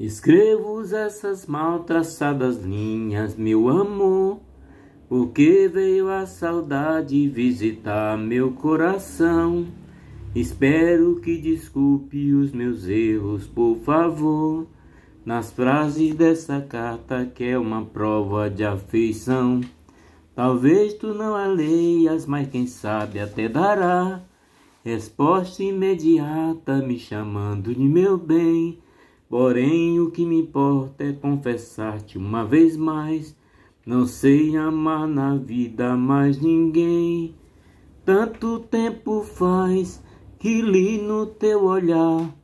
Escrevo essas mal traçadas linhas, meu amor, porque veio a saudade visitar meu coração. Espero que desculpe os meus erros, por favor, nas frases dessa carta que é uma prova de afeição. Talvez tu não a leias, mas quem sabe até dará resposta imediata me chamando de meu bem. Porém, o que me importa é confessar-te uma vez mais. Não sei amar na vida mais ninguém. Tanto tempo faz que li no teu olhar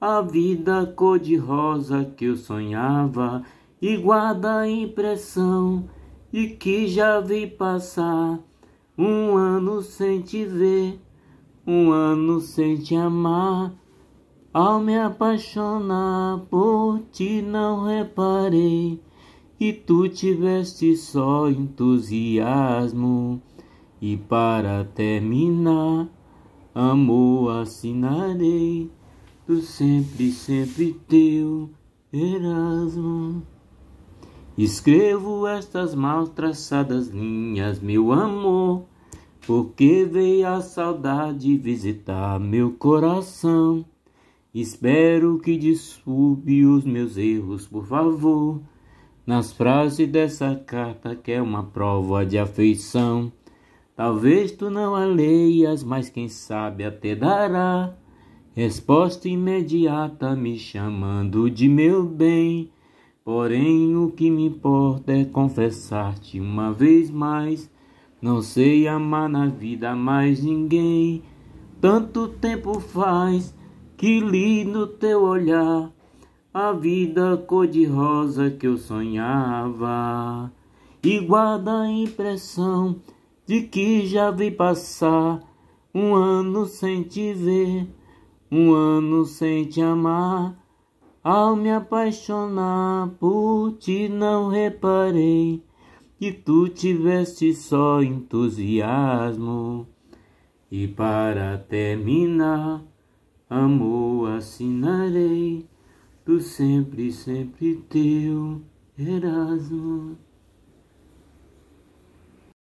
a vida cor-de-rosa que eu sonhava e guarda a impressão de que já vi passar um ano sem te ver, um ano sem te amar. Ao me apaixonar por ti não reparei e tu tiveste só entusiasmo. E para terminar, amor assinarei tu sempre, sempre teu Erasmo. Escrevo estas mal traçadas linhas, meu amor, porque veio a saudade visitar meu coração. Espero que desculpe os meus erros, por favor. Nas frases dessa carta, que é uma prova de afeição. Talvez tu não a leias, mas quem sabe até dará. Resposta imediata me chamando de meu bem. Porém, o que me importa é confessar-te uma vez mais. Não sei amar na vida mais ninguém. Tanto tempo faz que li no teu olhar a vida cor-de-rosa que eu sonhava. E guarda a impressão de que já vi passar um ano sem te ver, um ano sem te amar. Ao me apaixonar por ti, não reparei que tu tiveste só entusiasmo. E para terminar, Amor assinarei, tu sempre, sempre teu Erasmo.